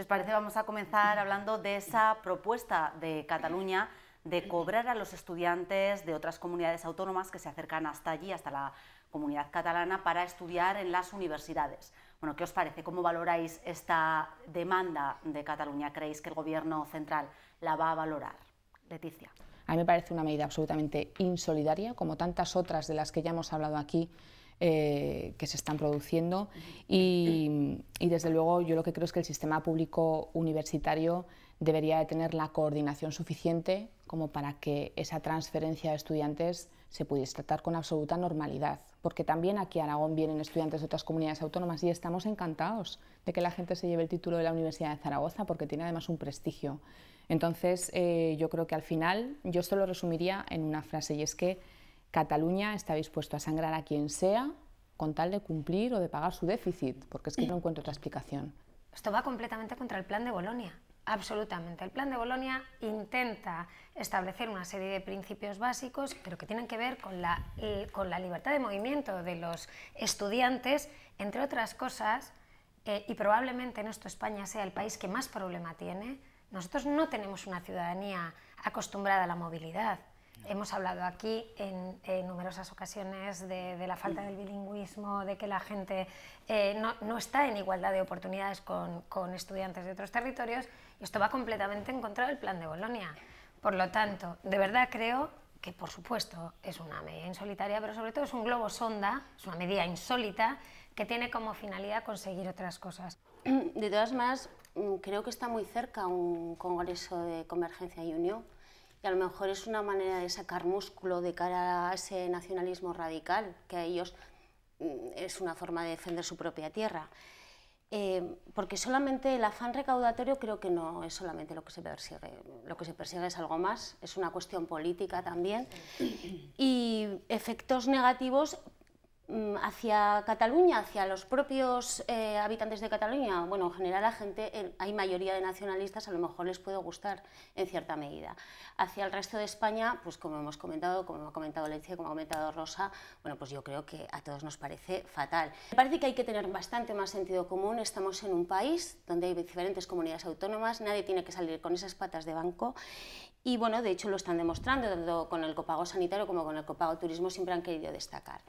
Si os parece, vamos a comenzar hablando de esa propuesta de Cataluña de cobrar a los estudiantes de otras comunidades autónomas que se acercan hasta allí, hasta la comunidad catalana, para estudiar en las universidades. Bueno, ¿qué os parece? ¿Cómo valoráis esta demanda de Cataluña? ¿Creéis que el Gobierno central la va a valorar? Leticia. A mí me parece una medida absolutamente insolidaria, como tantas otras de las que ya hemos hablado aquí eh, que se están produciendo y, desde luego yo lo que creo es que el sistema público universitario debería de tener la coordinación suficiente como para que esa transferencia de estudiantes se pudiese tratar con absoluta normalidad, porque también aquí a Aragón vienen estudiantes de otras comunidades autónomas y estamos encantados de que la gente se lleve el título de la Universidad de Zaragoza, porque tiene además un prestigio. Entonces, eh, yo creo que al final, yo esto lo resumiría en una frase, y es que Cataluña está dispuesto a sangrar a quien sea con tal de cumplir o de pagar su déficit, porque es que no encuentro otra explicación. Esto va completamente contra el plan de Bolonia. Absolutamente. El plan de Bolonia intenta establecer una serie de principios básicos, pero que tienen que ver con la, eh, libertad de movimiento de los estudiantes, entre otras cosas, eh, y probablemente en esto España sea el país que más problema tiene. Nosotros no tenemos una ciudadanía acostumbrada a la movilidad. Hemos hablado aquí en, numerosas ocasiones de, la falta del bilingüismo, de que la gente eh, no, está en igualdad de oportunidades con, estudiantes de otros territorios y esto va completamente en contra del plan de Bolonia. Por lo tanto, de verdad creo que, por supuesto, es una medida insolitaria, pero sobre todo es un globo sonda, es una medida insólita que tiene como finalidad conseguir otras cosas. De todas maneras, mm, creo que está muy cerca un Congreso de Convergencia y Unión y a lo mejor es una manera de sacar músculo de cara a ese nacionalismo radical, que a ellos mm, es una forma de defender su propia tierra. Eh, porque solamente el afán recaudatorio creo que no es solamente lo que se persigue. Lo que se persigue es algo más, es una cuestión política también. Y efectos negativos Mm, hacia Cataluña, hacia los propios eh, habitantes de Cataluña, bueno, en general la gente, hay mayoría de nacionalistas, a lo mejor les puede gustar en cierta medida. Hacia el resto de España, pues como hemos comentado, como ha comentado Leche, como ha comentado Rosa, bueno, pues yo creo que a todos nos parece fatal. Me parece que hay que tener bastante más sentido común, estamos en un país donde hay diferentes comunidades autónomas, nadie tiene que salir con esas patas de banco y bueno, de hecho lo están demostrando, tanto con el copago sanitario como con el copago turismo siempre han querido destacar.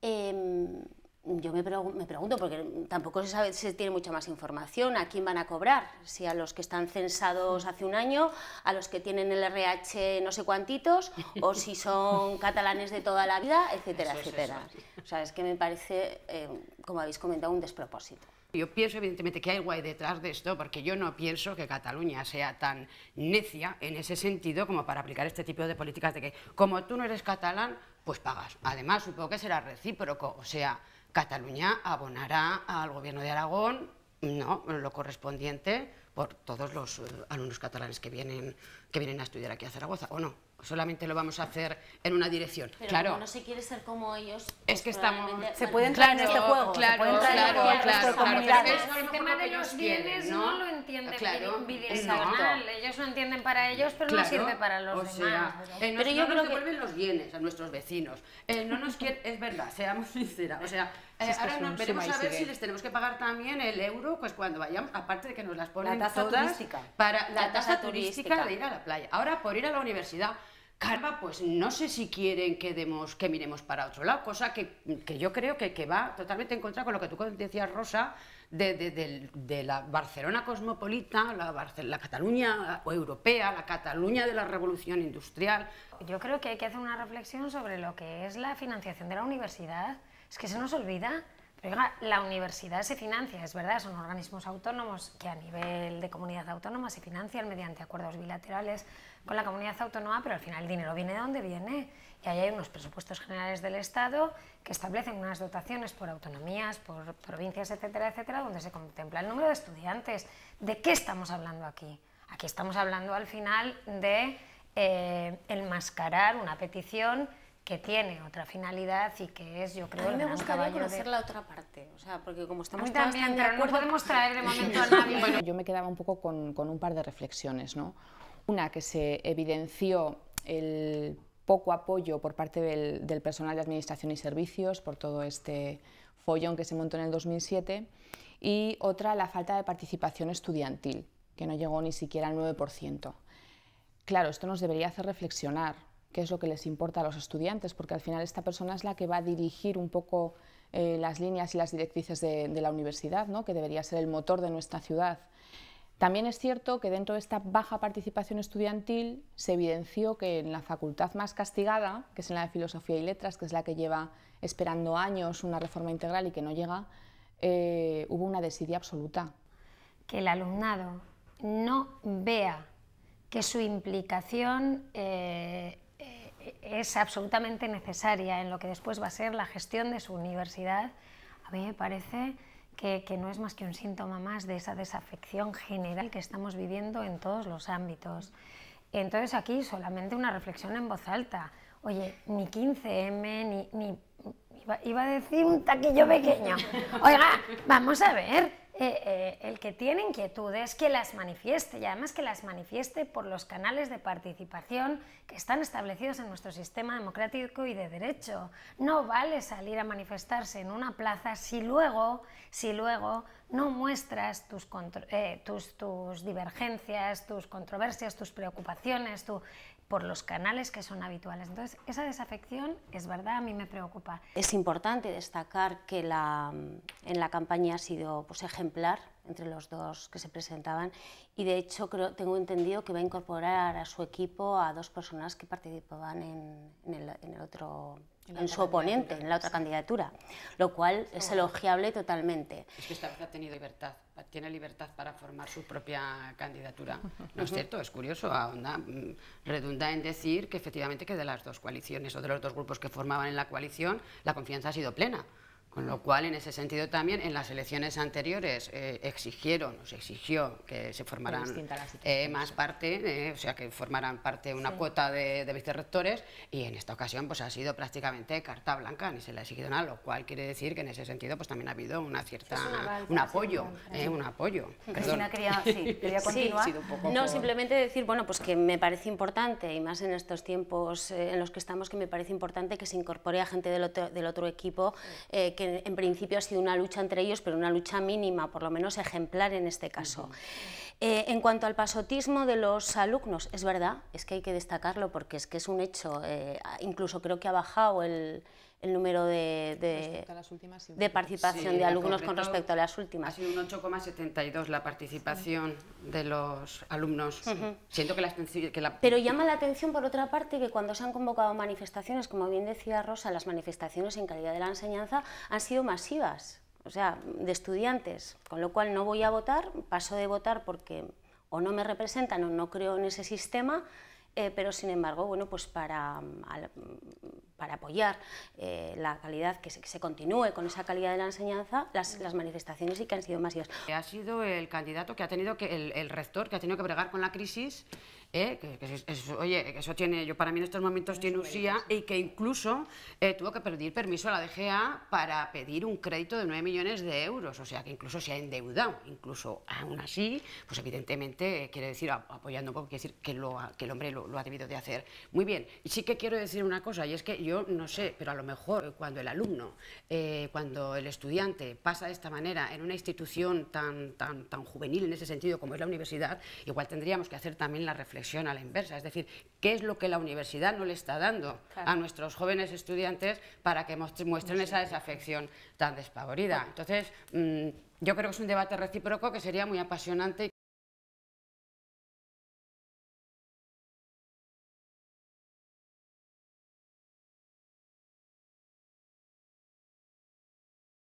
Em, yo me, me, pregunto, porque tampoco se sabe, se tiene mucha más información, ¿a quién van a cobrar? Si a los que están censados hace un año, a los que tienen el RH no sé cuantitos, o si son catalanes de toda la vida, etcétera, etcétera. O sea, es que me parece, eh, como habéis comentado, un despropósito. Yo pienso, evidentemente, que hay ahí detrás de esto, porque yo no pienso que Cataluña sea tan necia en ese sentido como para aplicar este tipo de políticas de que, como tú no eres catalán, pues pagas. Además, supongo que será recíproco, o sea, Cataluña abonará al gobierno de Aragón ¿no? lo correspondiente por todos los eh, alumnos catalanes que vienen, que vienen a estudiar aquí a Zaragoza, ¿o no? Solamente lo vamos a hacer en una dirección. Pero claro. no se quiere ser como ellos... es pues que estamos... Se pueden entrar en este juego. Claro, claro, claro, el tema de los bienes ¿no? lo entienden claro, Ellos lo entienden para ellos, pero no sirve para los demás. Eh, pero yo no creo nos devuelven los bienes a nuestros vecinos. Eh, no nos quiere... es verdad, seamos sinceras. O sea, eh, ahora nos veremos a ver si les tenemos que pagar también el euro, pues cuando vayamos, aparte de que nos las ponen la tasa turística. para la, tasa, turística de ir a la playa. Ahora por ir a la universidad Carva, pues no sé si quieren que, demos, que miremos para otro lado, cosa que, yo creo que, va totalmente en contra con lo que tú decías, Rosa, de, la Barcelona cosmopolita, la, Cataluña europea, la Cataluña de la revolución industrial. Yo creo que hay que hacer una reflexión sobre lo que es la financiación de la universidad. Es que se nos olvida la universidad se financia, es verdad, son organismos autónomos que a nivel de comunidad autónoma se financian mediante acuerdos bilaterales con la comunidad autónoma, pero al final el dinero viene de donde viene. Y ahí hay unos presupuestos generales del Estado que establecen unas dotaciones por autonomías, por provincias, etcétera, etcétera, donde se contempla el número de estudiantes. ¿De qué estamos hablando aquí? Aquí estamos hablando al final de eh, enmascarar una petición que tiene otra finalidad y que es, yo creo, a mí me gustaría conocer la otra parte, o sea, porque como estamos también, no podemos traer de momento a nadie. Bueno, yo me quedaba un poco con, con un par de reflexiones, ¿no? Una que se evidenció el poco apoyo por parte del, personal de Administración y Servicios por todo este follón que se montó en el 2007 y otra la falta de participación estudiantil, que no llegó ni siquiera al 9%. Claro, esto nos debería hacer reflexionar, qué es lo que les importa a los estudiantes, porque al final esta persona es la que va a dirigir un poco eh, las líneas y las directrices de, la universidad, ¿no? que debería ser el motor de nuestra ciudad. También es cierto que dentro de esta baja participación estudiantil se evidenció que en la facultad más castigada, que es la de Filosofía y Letras, que es la que lleva esperando años una reforma integral y que no llega, eh, hubo una desidia absoluta. Que el alumnado no vea que su implicación eh, es absolutamente necesaria en lo que después va a ser la gestión de su universidad, a mí me parece que, no es más que un síntoma más de esa desafección general que estamos viviendo en todos los ámbitos. Entonces aquí solamente una reflexión en voz alta. Oye, ni 15M, ni... iba a decir un taquillo pequeño. Oiga, vamos a ver, eh, eh, el que tiene inquietudes que las manifieste y además que las manifieste por los canales de participación que están establecidos en nuestro sistema democrático y de derecho. No vale salir a manifestarse en una plaza si luego, si luego no muestras eh, tus, divergencias, tus controversias, tus preocupaciones por los canales que son habituales. Entonces, esa desafección es verdad, a mí me preocupa. Es importante destacar que en la campaña ha sido pues, ejemplar entre los dos que se presentaban y de hecho creo, tengo entendido que va a incorporar a su equipo a dos personas que participaban en, el, otro en, su oponente, en la otra candidatura, lo cual es elogiable totalmente. Es que esta vez ha tenido libertad, tiene libertad para formar su propia candidatura. No es cierto, es curioso, mm, redunda en decir que efectivamente que de las dos coaliciones o de los dos grupos que formaban en la coalición, la confianza ha sido plena. Con lo cual, en ese sentido también, en las elecciones anteriores eh, exigieron exigieron, se exigió que se formaran eh, más parte, eh, o sea, que formaran parte una cuota de, de, vicerrectores, y en esta ocasión pues ha sido prácticamente carta blanca, ni se le ha exigido nada, lo cual quiere decir que en ese sentido pues también ha habido una cierta, un apoyo, un apoyo. no, simplemente decir, bueno, pues que me parece importante, y más en estos tiempos en los que estamos, que me parece importante que se incorpore a gente del otro, del otro equipo que en, principio ha sido una lucha entre ellos, pero una lucha mínima, por lo menos ejemplar en este caso. Eh, en cuanto al pasotismo de los alumnos, es verdad, es que hay que destacarlo porque es que es un hecho, eh, incluso creo que ha bajado el, el número de, de, participación de alumnos con respecto a las últimas. Ha sido un 8,72 la participación de los alumnos. Siento que la, que la... Pero llama la atención, por otra parte, que cuando se han convocado manifestaciones, como bien decía Rosa, las manifestaciones en calidad de la enseñanza han sido masivas, o sea, de estudiantes, con lo cual no voy a votar, paso de votar porque o no me representan o no creo en ese sistema, eh, pero sin embargo, bueno, pues para, mm, para apoyar eh, la calidad, que se, continúe con esa calidad de la enseñanza, las, las, manifestaciones y que han sido masivas. Ha sido el candidato que ha tenido que, el, el rector, que ha tenido que bregar con la crisis ¿eh? que, oye, eso tiene, yo para mí en estos momentos tiene usía y que incluso eh, tuvo que pedir permiso a la DGA para pedir un crédito de 9 millones de euros, o sea que incluso se ha endeudado, incluso aún así, pues evidentemente eh, quiere decir, apoyando un poco, quiere decir que, que el hombre lo, ha debido de hacer. Muy bien, y sí que quiero decir una cosa, y es que yo no sé, pero a lo mejor cuando el alumno, cuando el estudiante pasa de esta manera en una institución tan, tan, tan juvenil en ese sentido como es la universidad, igual tendríamos que hacer también la reflexión a la inversa, es decir, qué es lo que la universidad no le está dando a nuestros jóvenes estudiantes para que muestren esa desafección tan despavorida. Entonces, mm, yo creo que es un debate recíproco que sería muy apasionante